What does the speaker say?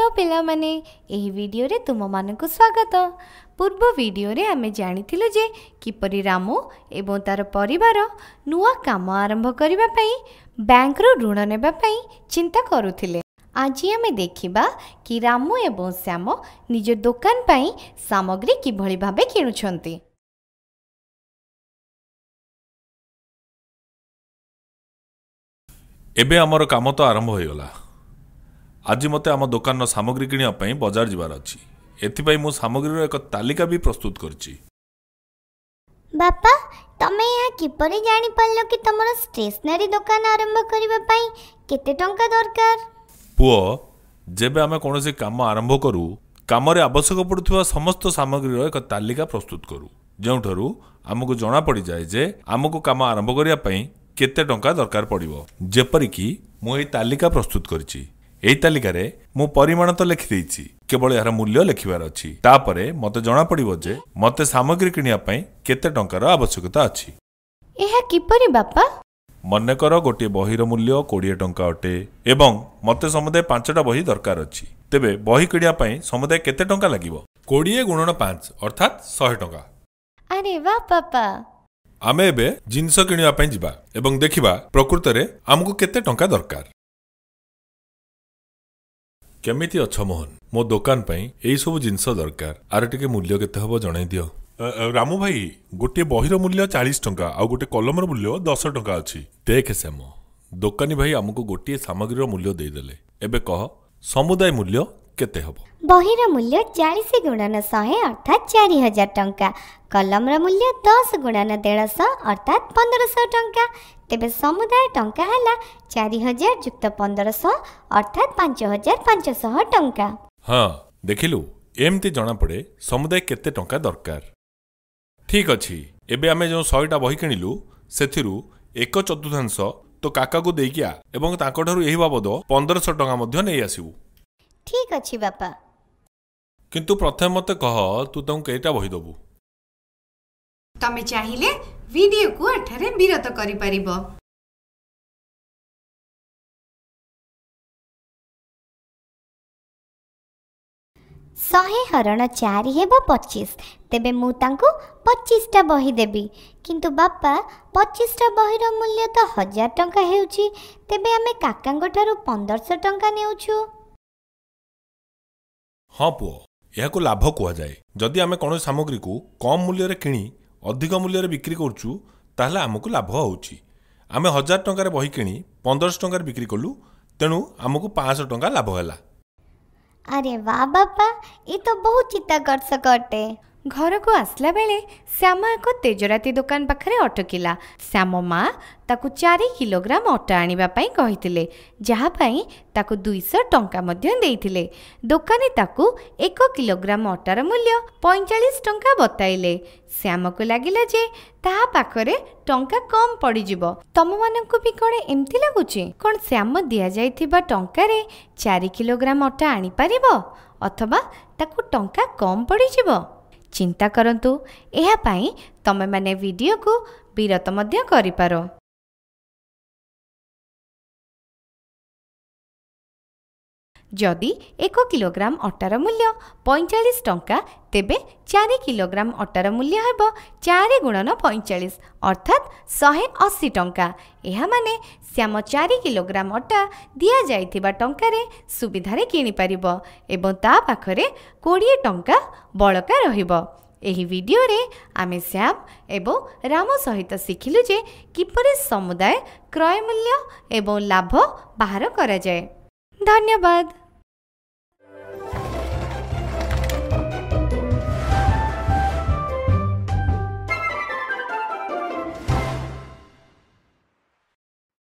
hello ପିଲାମାନେ ଏହି ଭିଡ଼ିଓରେ ତୁମମାନଙ୍କୁ ସ୍ୱାଗତ ପୂର୍ବ ଭିଡ଼ିଓରେ ଆମେ ଜାଣିଥିଲୁ ଯେ କିପରି ରାମ ଏବଂ ତା'ର ପରିବାର ନୂଆ କାମ ଆରମ୍ଭ କରିବା ପାଇଁ ବ୍ୟାଙ୍କରୁ ଋଣ ନେବା ପାଇଁ ଚିନ୍ତା କରୁଥିଲେ ଆଜି ଆମେ ଦେଖିବା କି ରାମ ଏବଂ ଶ୍ୟାମ ନିଜ ଦୋକାନ ପାଇଁ ସାମଗ୍ରୀ କିଭଳି ଭାବେ କିଣୁଛନ୍ତି ଏବେ ଆମର କାମ ତ ଆରମ୍ଭ ହୋଇଗଲା ଆଜି ମୋତେ ଆମ ଦୋକାନର ସାମଗ୍ରୀ କିଣିବା ପାଇଁ ବଜାର ଯିବାର ଅଛି ଏଥିପାଇଁ ମୁଁ ସାମଗ୍ରୀର ଏକ ତାଲିକା ବି ପ୍ରସ୍ତୁତ କରିଛି ବାପା ତମେ ଏହା କିପରି ଜାଣିପାରିଲ କି ତମର ଷ୍ଟେସନାରୀ ଦୋକାନ ଆରମ୍ଭ କରିବା ପାଇଁ କେତେ ଟଙ୍କା ଦରକାର ପୁଅ ଯେବେ ଆମେ କୌଣସି କାମ ଆରମ୍ଭ କରୁ କାମରେ ଆବଶ୍ୟକ ପଡ଼ୁଥିବା ସମସ୍ତ ସାମଗ୍ରୀର ଏକ ତାଲିକା ପ୍ରସ୍ତୁତ କରୁ ଯେଉଁଠାରୁ ଆମକୁ ଜଣାପଡ଼ିଯାଏ ଯେ ଆମକୁ କାମ ଆରମ୍ଭ କରିବା ପାଇଁ କେତେ ଟଙ୍କା ଦରକାର ପଡ଼ିବ ଯେପରିକି ମୁଁ ଏହି ତାଲିକା ପ୍ରସ୍ତୁତ କରିଛି ଏହି ତାଲିକାରେ ମୁଁ ପରିମାଣ ତ ଲେଖିଦେଇଛି କେବଳ ଏହାର ମୂଲ୍ୟ ଲେଖିବାର ଅଛି ତାପରେ ମୋତେ ଜଣାପଡ଼ିବ ଯେ ମୋତେ ସାମଗ୍ରୀ କିଣିବା ପାଇଁ କେତେ ଟଙ୍କାର ଆବଶ୍ୟକତା ଅଛି ଏହା କିପରି ବାପା ମନେକର ଗୋଟିଏ ବହିର ମୂଲ୍ୟ କୋଡ଼ିଏ ଟଙ୍କା ଅଟେ ଏବଂ ମୋତେ ସମୁଦାୟ ପାଞ୍ଚଟା ବହି ଦରକାର ଅଛି ତେବେ ବହି କିଣିବା ପାଇଁ ସମୁଦାୟ କେତେ ଟଙ୍କା ଲାଗିବ କୋଡ଼ିଏ ଗୁଣନ ପାଞ୍ଚ ଅର୍ଥାତ୍ ଶହେ ଟଙ୍କା ଆମେ ଏବେ ଜିନିଷ କିଣିବା ପାଇଁ ଯିବା ଏବଂ ଦେଖିବା ପ୍ରକୃତରେ ଆମକୁ କେତେ ଟଙ୍କା ଦରକାର କେମିତି ଅଛ ମୋହନ ମୋ ଦୋକାନ ପାଇଁ ଏଇସବୁ ଜିନିଷ ଦରକାର ଆର ଟିକେ ମୂଲ୍ୟ କେତେ ହେବ ଜଣାଇ ଦିଅ ରାମୁ ଭାଇ ଗୋଟିଏ ବହିର ମୂଲ୍ୟ ଚାଳିଶ ଟଙ୍କା ଆଉ ଗୋଟିଏ କଲମର ମୂଲ୍ୟ ଦଶ ଟଙ୍କା ଅଛି ଦେଖେ ଶ୍ୟାମ ଦୋକାନୀ ଭାଇ ଆମକୁ ଗୋଟିଏ ସାମଗ୍ରୀର ମୂଲ୍ୟ ଦେଇଦେଲେ ଏବେ କହ ସମୁଦାୟ ମୂଲ୍ୟ କେତେ ହେବ ବହିର ମୂଲ୍ୟ ଚାଳିଶ ଗୁଣନ ଶହେ ଅର୍ଥାତ୍ ଚାରି ହଜାର ଟଙ୍କା କଲମର ମୂଲ୍ୟ ଦଶ ଗୁଣନ ଦେଢ଼ଶହ ଅର୍ଥାତ୍ ପନ୍ଦରଶହ ଟଙ୍କା ତେବେ ସମୁଦାୟ ଟଙ୍କା ହେଲା ଚାରି ହଜାର ଯୁକ୍ତ ପନ୍ଦରଶହ ଅର୍ଥାତ୍ ପାଞ୍ଚ ହଜାର ପାଞ୍ଚଶହ ଟଙ୍କା ହଁ ଦେଖିଲୁ ଏମିତି ଜଣାପଡ଼େ ସମୁଦାୟ କେତେ ଟଙ୍କା ଦରକାର ଠିକ୍ ଅଛି ଏବେ ଆମେ ଯେଉଁ ଶହେଟା ବହି କିଣିଲୁ ସେଥିରୁ ଏକ ଚତୁର୍ଥାଂଶ ତୋ କାକାକୁ ଦେଇକି ଆ ଏବଂ ତାଙ୍କଠାରୁ ଏହି ବାବଦ ପନ୍ଦରଶହ ଟଙ୍କା ମଧ୍ୟ ନେଇ ଆସିବୁ ଠିକ୍ ଅଛି ବାପା କିନ୍ତୁ ପ୍ରଥମେ ମତେ କହ ତୁ ତାଙ୍କୁ କେଇଟା ବହି ଦବୁ ତମେ ଚାହିଁଲେ ଭିଡିଓକୁ ଏଠାରେ ବିରତ କରିପାରିବ ଶହେ ହରଣ ଚାରି ହେବ ପଚିଶ ତେବେ ମୁଁ ତାଙ୍କୁ ପଚିଶଟା ବହି ଦେବି କିନ୍ତୁ ବାପା ପଚିଶଟା ବହିର ମୂଲ୍ୟ ତ ହଜାର ଟଙ୍କା ହେଉଛି ତେବେ ଆମେ କାକାଙ୍କ ଠାରୁ ପନ୍ଦରଶହ ଟଙ୍କା ନେଉଛୁ ହଁ ପୁଅ ଏହାକୁ ଲାଭ କୁହାଯାଏ ଯଦି ଆମେ କୌଣସି ସାମଗ୍ରୀକୁ କମ୍ ମୂଲ୍ୟରେ କିଣି ଅଧିକ ମୂଲ୍ୟରେ ବିକ୍ରି କରୁଛୁ ତାହେଲେ ଆମକୁ ଲାଭ ହେଉଛି ଆମେ ହଜାର ଟଙ୍କାରେ ବହି କିଣି ପନ୍ଦରଶହ ଟଙ୍କାରେ ବିକ୍ରି କଲୁ ତେଣୁ ଆମକୁ ପାଞ୍ଚଶହ ଟଙ୍କା ଲାଭ ହେଲା ଆରେ ବା ବାପା ଏ ତ ବହୁତ ଚିତ୍ତାକର୍ଷକ ଅଟେ ଘରକୁ ଆସିଲା ବେଳେ ଶ୍ୟାମ ଏକ ତେଜରାତି ଦୋକାନ ପାଖରେ ଅଟକିଲା ଶ୍ୟାମ ମା ତାକୁ ଚାରି କିଲୋଗ୍ରାମ ଅଟା ଆଣିବା ପାଇଁ କହିଥିଲେ ଯାହା ପାଇଁ ତାକୁ ଦୁଇଶହ ଟଙ୍କା ମଧ୍ୟ ଦେଇଥିଲେ ଦୋକାନୀ ତାକୁ ଏକ କିଲୋଗ୍ରାମ ଅଟାର ମୂଲ୍ୟ ପଇଁଚାଳିଶ ଟଙ୍କା ବତାଇଲେ ଶ୍ୟାମକୁ ଲାଗିଲା ଯେ ତାହା ପାଖରେ ଟଙ୍କା କମ୍ ପଡ଼ିଯିବ ତମମାନଙ୍କୁ ବି କ'ଣ ଏମିତି ଲାଗୁଛି କ'ଣ ଶ୍ୟାମ ଦିଆଯାଇଥିବା ଟଙ୍କାରେ ଚାରି କିଲୋଗ୍ରାମ ଅଟା ଆଣିପାରିବ ଅଥବା ତାକୁ ଟଙ୍କା କମ୍ ପଡ଼ିଯିବ ଚିନ୍ତା କରନ୍ତୁ ଏହା ପାଇଁ ତମେମାନେ ଭିଡ଼ିଓକୁ ବିରତ ମଧ୍ୟ କରିପାର ଯଦି ଏକ କିଲୋଗ୍ରାମ ଅଟାର ମୂଲ୍ୟ ପଇଁଚାଳିଶ ଟଙ୍କା ତେବେ ଚାରି କିଲୋଗ୍ରାମ ଅଟାର ମୂଲ୍ୟ ହେବ ଚାରି ଗୁଣନ ପଇଁଚାଳିଶ ଅର୍ଥାତ୍ ଶହେ ଅଶୀ ଟଙ୍କା ଏହା ମାନେ ଶ୍ୟାମ ଚାରି କିଲୋଗ୍ରାମ ଅଟା ଦିଆଯାଇଥିବା ଟଙ୍କାରେ ସୁବିଧାରେ କିଣିପାରିବ ଏବଂ ତା ପାଖରେ କୋଡ଼ିଏ ଟଙ୍କା ବଳକା ରହିବ ଏହି ଭିଡ଼ିଓରେ ଆମେ ଶ୍ୟାମ ଏବଂ ରାମ ସହିତ ଶିଖିଲୁ ଯେ କିପରି ସମୁଦାୟ କ୍ରୟ ମୂଲ୍ୟ ଏବଂ ଲାଭ ବାହାର କରାଯାଏ ଧନ୍ୟବାଦ